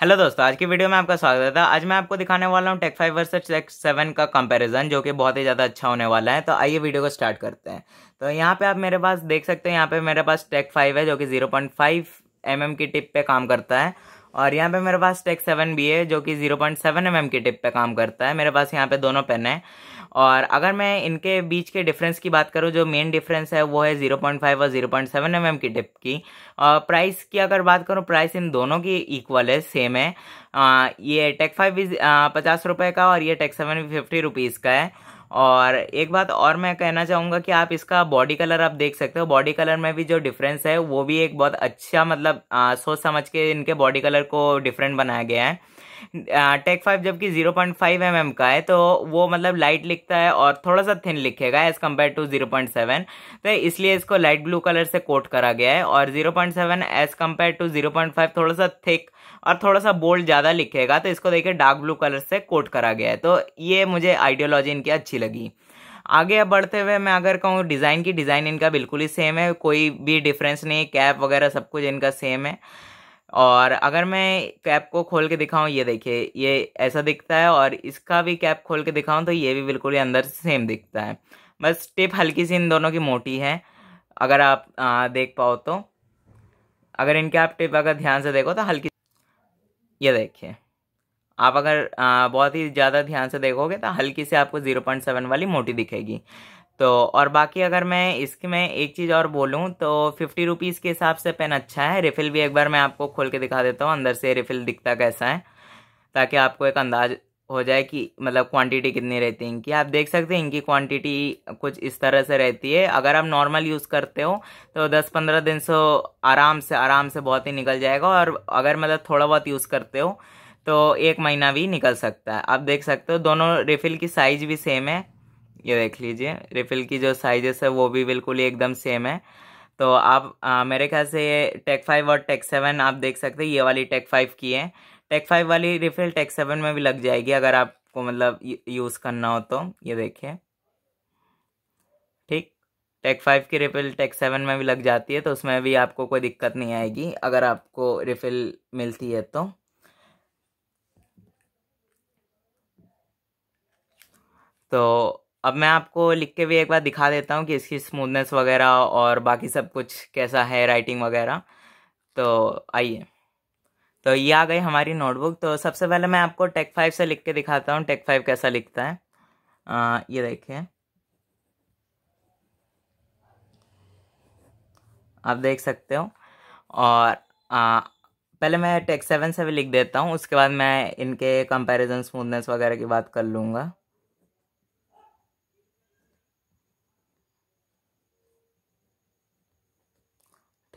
hello दोस्तों आज की वीडियो में आपका स्वागत है आज मैं आपको दिखाने वाला हूँ Tech five versus Tech seven का कंपैरिजन जो कि बहुत ही ज़्यादा अच्छा होने वाला है तो आइए वीडियो को स्टार्ट करते हैं तो यहाँ पे आप मेरे पास देख सकते हैं यहाँ पे मेरे पास टेक फाइव है जो कि जीरो पॉइंट फाइव एम की टिप पर काम करता है और यहाँ पे मेरे पास टेक सेवन भी है जो कि जीरो पॉइंट सेवन एम की टिप पे काम करता है मेरे पास यहाँ पे दोनों पेन है और अगर मैं इनके बीच के डिफरेंस की बात करूँ जो मेन डिफरेंस है वो है जीरो पॉइंट फाइव और जीरो पॉइंट सेवन एम की टिप की और प्राइस की अगर बात करूँ प्राइस इन दोनों की इक्वल है सेम है आ, ये टेक फाइव भी पचास रुपये का और ये टेक सेवन भी फिफ्टी रुपीज़ का है और एक बात और मैं कहना चाहूँगा कि आप इसका बॉडी कलर आप देख सकते हो बॉडी कलर में भी जो डिफरेंस है वो भी एक बहुत अच्छा मतलब आ, सोच समझ के इनके बॉडी कलर को डिफरेंट बनाया गया है टेक फाइव जबकि zero point five m m का है तो वो मतलब लाइट लिखता है और थोड़ा सा थिन लिखेगा as compare to zero point seven तो इसलिए इसको लाइट ब्लू कलर से कोट करा गया है और zero point seven as compare to zero point five थोड़ा सा थिक और थोड़ा सा बोल्ड ज़्यादा लिखेगा तो इसको देखिए डार्क ब्लू कलर से कोट करा गया है तो ये मुझे आइडियोलॉजी इनकी अच्छी लगी आगे बढ़ते हुए मैं अगर कहूँ डिज़ाइन की डिज़ाइन इनका बिल्कुल ही सेम है कोई भी डिफरेंस नहीं कैप वगैरह सब कुछ इनका सेम है और अगर मैं कैप को खोल के दिखाऊं ये देखिए ये ऐसा दिखता है और इसका भी कैप खोल के दिखाऊं तो ये भी बिल्कुल ही अंदर से सेम दिखता है बस टिप हल्की सी इन दोनों की मोटी है अगर आप आ, देख पाओ तो अगर इनके आप टिप अगर ध्यान से देखो तो हल्की ये देखिए आप अगर आ, बहुत ही ज़्यादा ध्यान से देखोगे तो हल्की से आपको ज़ीरो पॉइंट सेवन वाली मोटी दिखेगी तो और बाकी अगर मैं इसकी मैं एक चीज़ और बोलूँ तो फिफ्टी रुपीज़ के हिसाब से पेन अच्छा है रिफ़िल भी एक बार मैं आपको खोल के दिखा देता हूँ अंदर से रिफ़िल दिखता कैसा है ताकि आपको एक अंदाज हो जाए कि मतलब क्वांटिटी कितनी रहती है इनकी आप देख सकते हैं इनकी क्वांटिटी कुछ इस तरह से रहती है अगर आप नॉर्मल यूज़ करते हो तो 10-15 दिन से आराम से आराम से बहुत ही निकल जाएगा और अगर मतलब थोड़ा बहुत यूज़ करते हो तो एक महीना भी निकल सकता है आप देख सकते हो दोनों रिफ़िल की साइज़ भी सेम है ये देख लीजिए रिफिल की जो साइजेस है वो भी बिल्कुल ही एकदम सेम है तो आप आ, मेरे ख्याल से ये टेक फाइव और टेक सेवन आप देख सकते हैं ये वाली टेक फाइव की है टेक फाइव वाली रिफिल टेक सेवन में भी लग जाएगी अगर आपको मतलब यूज़ करना हो तो ये देखिए ठीक टेक फाइव की रिफिल टेक सेवन में भी लग जाती है तो उसमें भी आपको कोई दिक्कत नहीं आएगी अगर आपको रिफिल मिलती है तो तो अब मैं आपको लिख के भी एक बार दिखा देता हूँ कि इसकी स्मूथनेस वगैरह और बाकी सब कुछ कैसा है राइटिंग वगैरह तो आइए तो ये आ गई हमारी नोटबुक तो सबसे पहले मैं आपको टेक फाइव से लिख के दिखाता हूँ टेक फाइव कैसा लिखता है आ, ये देखिए आप देख सकते हो और आ, पहले मैं टेक सेवन से भी लिख देता हूँ उसके बाद मैं इनके कंपैरिजन स्मूथनेस वगैरह की बात कर लूँगा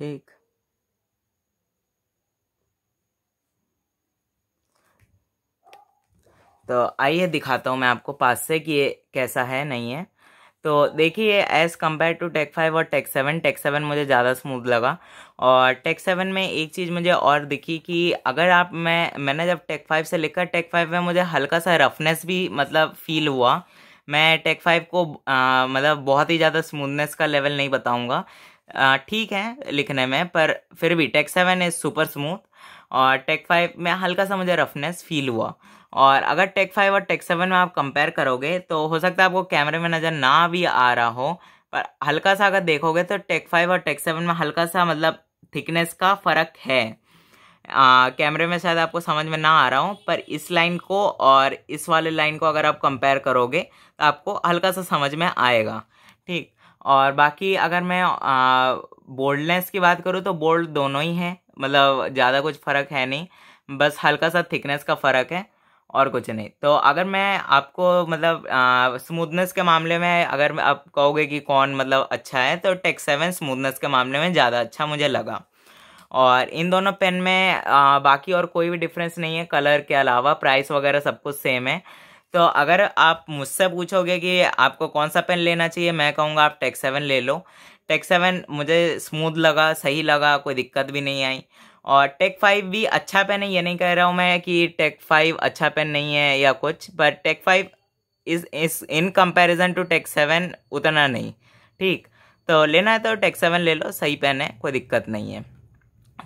take तो आइए दिखाता हूँ मैं आपको पास से कि ये कैसा है नहीं है तो देखिए as compare to Tech five और टेक सेवन टेक सेवन मुझे ज़्यादा स्मूथ लगा और टेक सेवन में एक चीज़ मुझे और दिखी कि अगर आप मैं मैंने जब टेक फाइव से लिखा टेक फाइव में मुझे हल्का सा रफनेस भी मतलब फील हुआ मैं टेक फाइव को आ, मतलब बहुत ही ज़्यादा स्मूथनेस का लेवल नहीं बताऊंगा ठीक है लिखने में पर फिर भी Tech seven is super smooth और टेक फाइव में हल्का सा मुझे रफनेस फील हुआ और अगर टेक फाइव और टेक सेवन में आप कंपेयर करोगे तो हो सकता है आपको कैमरे में नज़र ना भी आ रहा हो पर हल्का सा अगर देखोगे तो टेक फाइव और टेक सेवन में हल्का सा मतलब थिकनेस का फ़र्क है आ, कैमरे में शायद आपको समझ में ना आ रहा हो पर इस लाइन को और इस वाले लाइन को अगर आप कंपेयर करोगे तो आपको हल्का सा समझ में आएगा ठीक और बाकी अगर मैं बोल्डनेस की बात करूँ तो बोल्ड दोनों ही हैं मतलब ज़्यादा कुछ फ़र्क है नहीं बस हल्का सा थिकनेस का फ़र्क है और कुछ नहीं तो अगर मैं आपको मतलब स्मूथनेस के मामले में अगर आप कहोगे कि कौन मतलब अच्छा है तो टेक सेवन स्मूथनेस के मामले में ज़्यादा अच्छा मुझे लगा और इन दोनों पेन में आ, बाकी और कोई भी डिफरेंस नहीं है कलर के अलावा प्राइस वगैरह सब कुछ सेम है तो अगर आप मुझसे पूछोगे कि आपको कौन सा पेन लेना चाहिए मैं कहूँगा आप टेक सेवन ले लो टेक सेवन मुझे स्मूथ लगा सही लगा कोई दिक्कत भी नहीं आई और टेक फाइव भी अच्छा पेन है ये नहीं कह रहा हूँ मैं कि टेक फाइव अच्छा पेन नहीं है या कुछ but take five is is in comparison to Tech seven उतना नहीं ठीक तो लेना है तो टेक सेवन ले लो सही पेन है कोई दिक्कत नहीं है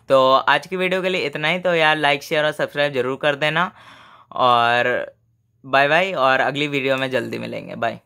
तो आज की वीडियो के लिए इतना ही तो यार लाइक शेयर और सब्सक्राइब जरूर कर देना और बाय बाय और अगली वीडियो में जल्दी मिलेंगे बाय